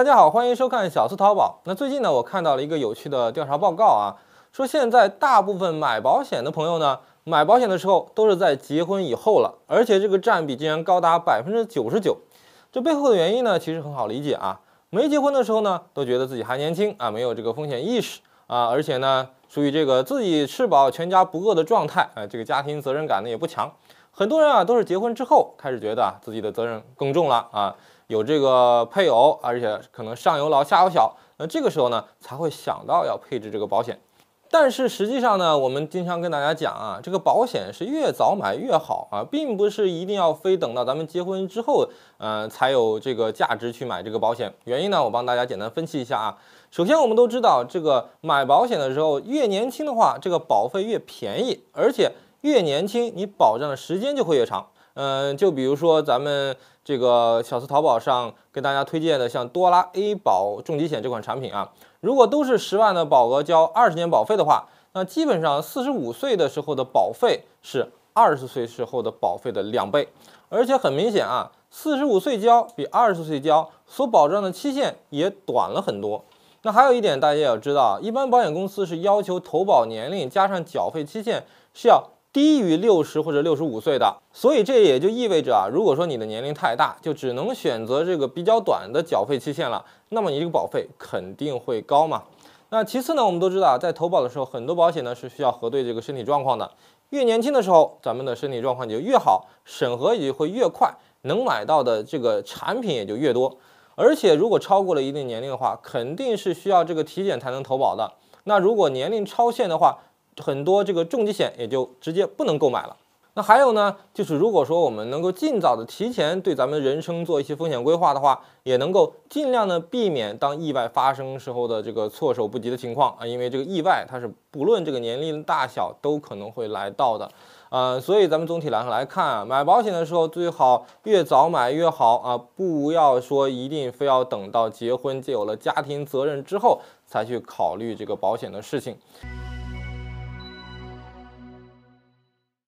大家好，欢迎收看小四淘宝。那最近呢，我看到了一个有趣的调查报告啊，说现在大部分买保险的朋友呢，买保险的时候都是在结婚以后了，而且这个占比竟然高达百分之九十九。这背后的原因呢，其实很好理解啊，没结婚的时候呢，都觉得自己还年轻啊，没有这个风险意识啊，而且呢，属于这个自己吃饱全家不饿的状态啊，这个家庭责任感呢也不强。很多人啊都是结婚之后开始觉得自己的责任更重了啊，有这个配偶，而且可能上有老下有小，那这个时候呢才会想到要配置这个保险。但是实际上呢，我们经常跟大家讲啊，这个保险是越早买越好啊，并不是一定要非等到咱们结婚之后，呃才有这个价值去买这个保险。原因呢，我帮大家简单分析一下啊。首先我们都知道，这个买保险的时候越年轻的话，这个保费越便宜，而且。越年轻，你保障的时间就会越长。嗯，就比如说咱们这个小司淘宝上给大家推荐的像多拉 A 保重疾险这款产品啊，如果都是十万的保额交二十年保费的话，那基本上四十五岁的时候的保费是二十岁时候的保费的两倍，而且很明显啊，四十五岁交比二十岁交所保障的期限也短了很多。那还有一点大家也要知道啊，一般保险公司是要求投保年龄加上缴费期限是要。低于六十或者六十五岁的，所以这也就意味着啊，如果说你的年龄太大，就只能选择这个比较短的缴费期限了，那么你这个保费肯定会高嘛。那其次呢，我们都知道啊，在投保的时候，很多保险呢是需要核对这个身体状况的。越年轻的时候，咱们的身体状况就越好，审核也会越快，能买到的这个产品也就越多。而且如果超过了一定年龄的话，肯定是需要这个体检才能投保的。那如果年龄超限的话，很多这个重疾险也就直接不能购买了。那还有呢，就是如果说我们能够尽早的提前对咱们人生做一些风险规划的话，也能够尽量的避免当意外发生时候的这个措手不及的情况啊。因为这个意外它是不论这个年龄大小都可能会来到的，呃，所以咱们总体来看来看啊，买保险的时候最好越早买越好啊，不要说一定非要等到结婚、就有了家庭责任之后才去考虑这个保险的事情。